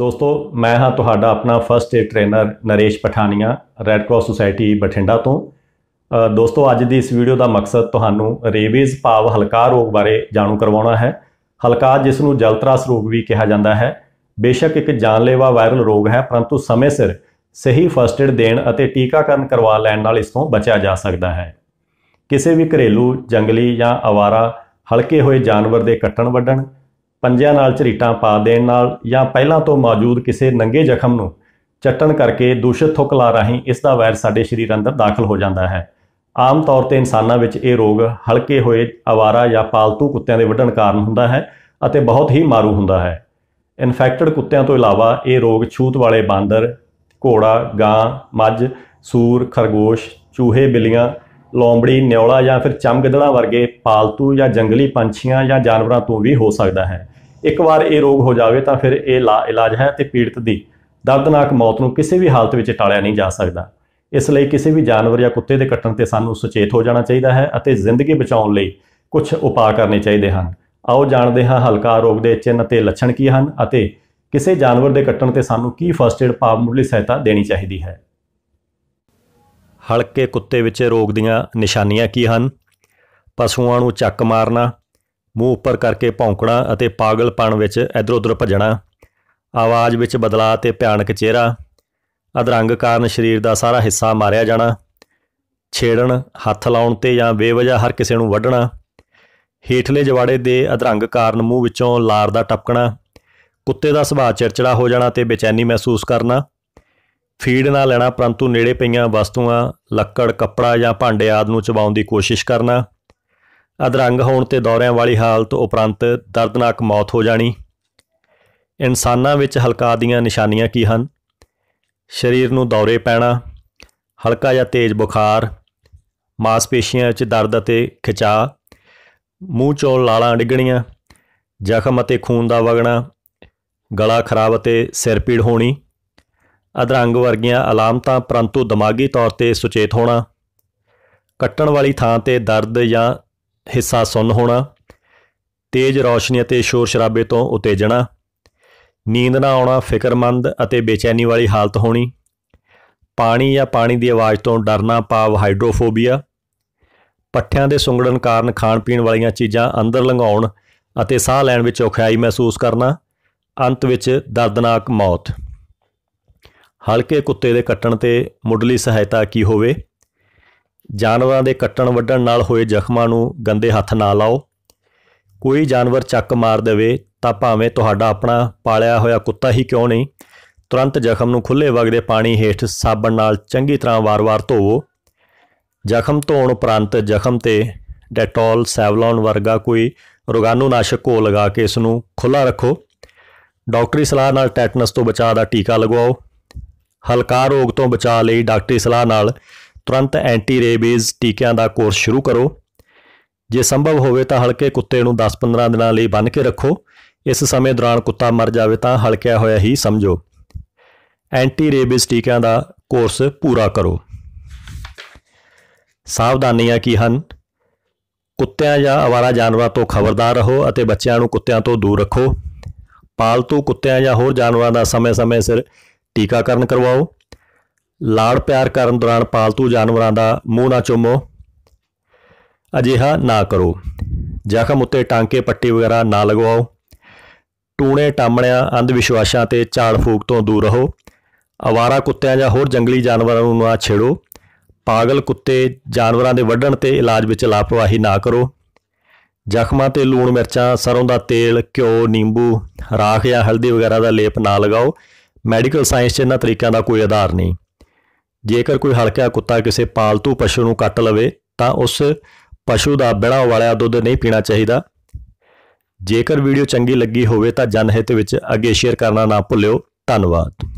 ਦੋਸਤੋ ਮੈਂ ਹਾਂ ਤੁਹਾਡਾ ਆਪਣਾ first aid trainer Naresh Pathania red cross society Bathinda ਤੋਂ ਦੋਸਤੋ ਅੱਜ ਦੀ ਇਸ ਵੀਡੀਓ ਦਾ ਮਕਸਦ ਤੁਹਾਨੂੰ ਰੇਬੀਜ਼ ਭਾਵ ਹਲਕਾ ਰੋਗ ਬਾਰੇ ਜਾਣੂ ਕਰਵਾਉਣਾ ਹੈ ਹਲਕਾ ਜਿਸ ਨੂੰ ਜਲਤਰਾਸ ਰੋਗ ਵੀ ਕਿਹਾ ਜਾਂਦਾ ਹੈ ਬੇਸ਼ੱਕ ਇੱਕ ਜਾਨਲੇਵਾ ਵਾਇਰਲ ਰੋਗ ਹੈ ਪਰੰਤੂ ਸਮੇਂ ਸਿਰ ਸਹੀ ਫਰਸਟ ਏਡ ਦੇਣ ਅਤੇ ਟੀਕਾਕਰਨ ਕਰਵਾ ਲੈਣ ਨਾਲ ਇਸ ਤੋਂ ਬਚਿਆ ਜਾ ਸਕਦਾ ਹੈ ਕਿਸੇ ਵੀ ਘਰੇਲੂ ਜੰਗਲੀ ਜਾਂ ਆਵਾਰਾ ਹਲਕੇ ਹੋਏ ਜਾਨਵਰ ਦੇ ਕੱਟਣ ਵੱਢਣ ਪੰਜਿਆਂ ਨਾਲ ਝਰੀਟਾਂ ਪਾ ਦੇਣ ਨਾਲ ਜਾਂ ਪਹਿਲਾਂ ਤੋਂ ਮੌਜੂਦ ਕਿਸੇ ਨੰਗੇ ਜ਼ਖਮ ਨੂੰ ਚੱਟਣ ਕਰਕੇ ਦੂਸ਼ਿਤ ਲਾ ਰਾਹੀਂ ਇਸ ਦਾ ਵਾਇਰਸ ਸਾਡੇ ਸਰੀਰ ਅੰਦਰ ਦਾਖਲ ਹੋ ਜਾਂਦਾ ਹੈ ਆਮ ਤੌਰ ਤੇ ਇਨਸਾਨਾਂ ਵਿੱਚ ਇਹ ਰੋਗ ਹਲਕੇ ਹੋਏ ਆਵਾਰਾ ਜਾਂ ਪਾਲਤੂ ਕੁੱਤਿਆਂ ਦੇ ਵੱਢਣ ਕਾਰਨ ਹੁੰਦਾ ਹੈ ਅਤੇ ਬਹੁਤ ਹੀ ਮਾਰੂ ਹੁੰਦਾ ਹੈ ਇਨਫੈਕਟਡ ਕੁੱਤਿਆਂ ਤੋਂ ਇਲਾਵਾ ਇਹ ਰੋਗ ਛੂਤ ਵਾਲੇ ਬਾਂਦਰ ਘੋੜਾ ਗਾਂ ਮੱਝ ਸੂਰ ਖਰਗੋਸ਼ ਚੂਹੇ ਬਿੱਲੀਆਂ ਲੌਂਬੜੀ ਨਿਉਲਾ ਜਾਂ ਫਿਰ ਚਮਗਦੜਾਂ ਵਰਗੇ ਪਾਲਤੂ ਜਾਂ ਜੰਗਲੀ ਪੰਛੀਆਂ ਜਾਂ ਜਾਨਵਰਾਂ ਤੋਂ ਵੀ ਹੋ ਸਕਦਾ ਹੈ ਇੱਕ ਵਾਰ ਇਹ ਰੋਗ ਹੋ ਜਾਵੇ ਤਾਂ ਫਿਰ ਇਹ ਲਾ ਇਲਾਜ ਹੈ ਤੇ ਪੀੜਤ ਦੀ ਦਰਦਨਾਕ ਮੌਤ ਨੂੰ ਕਿਸੇ ਵੀ ਹਾਲਤ ਵਿੱਚ ਟਾਲਿਆ ਨਹੀਂ ਜਾ ਸਕਦਾ ਇਸ ਲਈ ਕਿਸੇ ਵੀ ਜਾਨਵਰ ਜਾਂ ਕੁੱਤੇ ਦੇ ਕੱਟਣ ਤੇ ਸਾਨੂੰ ਸੁਚੇਤ ਹੋ ਜਾਣਾ ਚਾਹੀਦਾ ਹੈ ਅਤੇ ਜ਼ਿੰਦਗੀ ਬਚਾਉਣ ਲਈ ਕੁਝ ਉਪਾਅ ਕਰਨੇ ਚਾਹੀਦੇ ਹਨ ਆਓ ਜਾਣਦੇ ਹਾਂ ਹਲਕਾ ਰੋਗ ਦੇ ਚਿੰਨ ਤੇ ਲੱਛਣ ਕੀ ਹਨ ਅਤੇ ਕਿਸੇ ਜਾਨਵਰ ਦੇ ਕੱਟਣ ਤੇ ਸਾਨੂੰ ਕੀ ਫਸਟ ਏਡ ਭਾਵ ਮੁੱਢਲੀ ਸਹਾਇਤਾ ਦੇਣੀ ਚਾਹੀਦੀ ਹੈ ਹਲਕੇ ਕੁੱਤੇ ਵਿੱਚ ਰੋਗ ਦੀਆਂ ਨਿਸ਼ਾਨੀਆਂ ਕੀ ਹਨ ਪਸ਼ੂਆਂ ਨੂੰ ਚੱਕ ਮਾਰਨਾ ਮੂੰਹ ਉੱਪਰ ਕਰਕੇ ਭੌਂਕਣਾ ਅਤੇ ਪਾਗਲਪਣ ਵਿੱਚ ਇਧਰ ਉਧਰ ਭੱਜਣਾ ਆਵਾਜ਼ ਵਿੱਚ ਬਦਲਾਅ ਤੇ ਭਿਆਨਕ ਚਿਹਰਾ ਅਧਰੰਗ ਕਾਰਨ ਸਰੀਰ ਦਾ ਸਾਰਾ ਹਿੱਸਾ ਮਾਰਿਆ ਜਾਣਾ ਛੇੜਨ ਹੱਥ ਲਾਉਣ ਤੇ ਜਾਂ ਬੇਵਜਾ ਹਰ ਕਿਸੇ ਨੂੰ ਵੱਢਣਾ ਹੇਠਲੇ ਜਵਾੜੇ ਦੇ ਅਧਰੰਗ ਕਾਰਨ ਮੂੰਹ ਵਿੱਚੋਂ ਲਾਰ ਦਾ ਟਪਕਣਾ ਕੁੱਤੇ ਦਾ ਸੁਭਾਅ ਚਿੜਚਿੜਾ ਹੋ ਜਾਣਾ ਤੇ ਬੇਚੈਨੀ ਮਹਿਸੂਸ ਕਰਨਾ ਫੀਡ ਨਾ ਲੈਣਾ ਪਰੰਤੂ ਨੇੜੇ ਪਈਆਂ ਵਸਤੂਆਂ ਲੱਕੜ ਕੱਪੜਾ ਜਾਂ ਭਾਂਡੇ ਆਦ ਨੂੰ ਚਬਾਉਣ ਦੀ ਕੋਸ਼ਿਸ਼ ਕਰਨਾ ਅਧਰੰਗ ਹੋਣ ਤੇ ਦੌਰਿਆਂ ਵਾਲੀ ਹਾਲਤ ਉਪਰੰਤ ਦਰਦਨਾਕ ਮੌਤ ਹੋ ਜਾਣੀ ਇਨਸਾਨਾਂ ਵਿੱਚ ਹਲਕਾ ਦੀਆਂ ਨਿਸ਼ਾਨੀਆਂ ਕੀ ਹਨ ਸਰੀਰ ਨੂੰ ਦੌਰੇ ਪੈਣਾ ਹਲਕਾ ਜਾਂ ਤੇਜ਼ ਬੁਖਾਰ ਮਾਸਪੇਸ਼ੀਆਂ ਵਿੱਚ ਦਰਦ ਅਤੇ ਖਿਚਾ ਮੂੰਹ ਚੋਂ ਲਾਲਾਂ ਡਿੱਗਣੀਆਂ ਜ਼ਖਮ ਅਤੇ ਖੂਨ ਦਾ ਵਗਣਾ ਗਲਾ ਖਰਾਬ ਅਤੇ ਸਿਰ ਪੀੜ ਹੋਣੀ ਅਧਰੰਗ ਵਰਗੀਆਂ ਅਲਾਮਤਾਂ ਪਰੰਤੂ ਦਿਮਾਗੀ ਤੌਰ ਤੇ ਸੁਚੇਤ ਹੋਣਾ ਕੱਟਣ ਵਾਲੀ ਥਾਂ ਤੇ ਦਰਦ ਜਾਂ ਹਿੱਸਾ ਸੁੰਨ ਹੋਣਾ ਤੇਜ਼ ਰੌਸ਼ਨੀ ਅਤੇ ਸ਼ੋਰ ਸ਼ਰਾਬੇ ਤੋਂ ਉਤੇਜਣਾ ਨੀਂਦ ਨਾ ਆਉਣਾ ਫਿਕਰਮੰਦ ਅਤੇ ਬੇਚੈਨੀ ਵਾਲੀ ਹਾਲਤ ਹੋਣੀ ਪਾਣੀ ਜਾਂ ਪਾਣੀ ਦੀ ਆਵਾਜ਼ ਤੋਂ ਡਰਨਾ ਪਾਵ ਹਾਈਡਰੋਫੋਬੀਆ ਪੱਠਿਆਂ ਦੇ ਸੁੰਗੜਨ ਕਾਰਨ ਖਾਣ ਪੀਣ ਵਾਲੀਆਂ ਚੀਜ਼ਾਂ ਅੰਦਰ ਲੰਘਾਉਣ ਅਤੇ ਸਾਹ ਲੈਣ ਵਿੱਚ ਔਖਾਈ ਮਹਿਸੂਸ ਕਰਨਾ ਅੰਤ ਵਿੱਚ ਦਰਦਨਾਕ ਮੌਤ ਹਲਕੇ ਕੁੱਤੇ ਦੇ ਕੱਟਣ ਤੇ ਮੁੱਢਲੀ ਸਹਾਇਤਾ ਕੀ ਹੋਵੇ ਜਾਨਵਰਾਂ ਦੇ ਕੱਟਣ ਵੱਢਣ ਨਾਲ ਹੋਏ ਜ਼ਖਮਾਂ ਨੂੰ ਗੰਦੇ ਹੱਥ ਨਾ ਲਾਓ ਕੋਈ ਜਾਨਵਰ ਚੱਕ ਮਾਰ ਦੇਵੇ ਤਾਂ ਭਾਵੇਂ ਤੁਹਾਡਾ ਆਪਣਾ ਪਾਲਿਆ ਹੋਇਆ ਕੁੱਤਾ ਹੀ ਕਿਉਂ ਨਹੀਂ ਤੁਰੰਤ ਜ਼ਖਮ ਨੂੰ ਖੁੱਲੇ ਵਗਦੇ ਪਾਣੀ ਹੇਠ ਸਾਬਣ ਨਾਲ ਚੰਗੀ ਤਰ੍ਹਾਂ ਵਾਰ-ਵਾਰ ਧੋਵੋ ਜ਼ਖਮ ਧੋਣ ਉਪਰੰਤ ਜ਼ਖਮ ਤੇ ਡੈਟੋਲ ਸੈਵਲੋਨ ਵਰਗਾ ਕੋਈ ਨਾਸ਼ਕ ਕੋ ਲਗਾ ਕੇ ਇਸ ਨੂੰ ਖੁੱਲਾ ਰੱਖੋ ਡਾਕਟਰੀ ਸਲਾਹ ਨਾਲ ਟੈਟਨਸ ਤੋਂ ਬਚਾਅ ਦਾ ਟੀਕਾ ਲਗਵਾਓ ਹਲਕਾ ਰੋਗ ਤੋਂ ਬਚਾਅ ਲਈ ਡਾਕਟਰੀ ਸਲਾਹ ਨਾਲ ਤੁਰੰਤ ਐਂਟੀ ਰੇਬੀਜ਼ ਟੀਕਿਆਂ ਦਾ ਕੋਰਸ ਸ਼ੁਰੂ ਕਰੋ ਜੇ ਸੰਭਵ ਹੋਵੇ ਤਾਂ ਹਲਕੇ ਕੁੱਤੇ ਨੂੰ 10-15 ਦਿਨਾਂ ਲਈ ਬੰਨ ਕੇ ਰੱਖੋ ਇਸ ਸਮੇਂ ਦੌਰਾਨ ਕੁੱਤਾ ਮਰ ਜਾਵੇ ਤਾਂ ਹਲਕਿਆ ਹੋਇਆ ਹੀ ਸਮਝੋ ਐਂਟੀ ਰੇਬੀਜ਼ ਟੀਕਿਆਂ ਦਾ ਕੋਰਸ ਪੂਰਾ ਕਰੋ ਸਾਵਧਾਨੀਆਂ ਕੀ ਹਨ ਕੁੱਤਿਆਂ ਜਾਂ ਆਵਾਰਾ ਜਾਨਵਰਾਂ ਤੋਂ ਖਬਰਦਾਰ ਰਹੋ ਅਤੇ ਬੱਚਿਆਂ ਨੂੰ ਕੁੱਤਿਆਂ ਤੋਂ ਦੂਰ ਰੱਖੋ ਪਾਲਤੂ ਕੁੱਤਿਆਂ ਜਾਂ ਹੋਰ ਜਾਨਵਰਾਂ ਦਾ ਸਮੇਂ-ਸਮੇਂ ਸਿਰ ਟੀਕਾਕਰਨ ਕਰਵਾਓ ਲਾੜ ਪਿਆਰ ਕਰਨ ਦੌਰਾਨ ਪਾਲਤੂ ਜਾਨਵਰਾਂ ਦਾ ਮੂੰਹ ਨਾ ਚੁੰਮੋ ਅਜਿਹਾ ਨਾ ਕਰੋ ਜ਼ਖਮ ਉੱਤੇ ਟਾਂਕੇ ਪੱਟੀ ਵਗੈਰਾ ਨਾ ਲਗਵਾਓ ਟੂਣੇ ਟਾਮਣਿਆਂ ਅੰਧ ਵਿਸ਼ਵਾਸਾਂ ਤੇ ਝਾੜ ਫੂਕ ਤੋਂ ਦੂਰ ਰਹੋ ਆਵਾਰਾ ਕੁੱਤਿਆਂ ਜਾਂ ਹੋਰ ਜੰਗਲੀ ਜਾਨਵਰਾਂ ਨੂੰ ਨਾ ਛੇੜੋ ਪਾਗਲ ਕੁੱਤੇ ਜਾਨਵਰਾਂ ਦੇ ਵੱਢਣ ਤੇ ਇਲਾਜ ਵਿੱਚ ਲਾਪਰਵਾਹੀ ਨਾ ਕਰੋ ਜ਼ਖਮਾਂ ਤੇ ਲੂਣ ਮਿਰਚਾਂ ਸਰੋਂ ਦਾ ਤੇਲ ਘਿਓ ਨਿੰਬੂ ਰਾਖ ਜਾਂ ਹਲਦੀ ਵਗੈਰਾ ਦਾ ਲੇਪ ਨਾ ਲਗਾਓ ਮੈਡੀਕਲ ਸਾਇੰਸ 'ਚ ਇਹਨਾਂ ਤਰੀਕਿਆਂ ਦਾ ਕੋਈ ਆਧਾਰ ਨਹੀਂ ਜੇਕਰ ਕੋਈ ਹਲਕਾ ਕੁੱਤਾ ਕਿਸੇ ਪਾਲਤੂ ਪਸ਼ੂ ਨੂੰ ਕੱਟ ਲਵੇ ਤਾਂ ਉਸ ਪਸ਼ੂ ਦਾ ਬਿੜਾ ਵਾਲਿਆ ਦੁੱਧ ਨਹੀਂ ਪੀਣਾ ਚਾਹੀਦਾ ਜੇਕਰ ਵੀਡੀਓ ਚੰਗੀ ਲੱਗੀ ਹੋਵੇ ਤਾਂ ਜਨਹਿਤ ਵਿੱਚ ਅੱਗੇ ਸ਼ੇਅਰ ਕਰਨਾ ਨਾ ਭੁੱਲਿਓ ਧੰਨਵਾਦ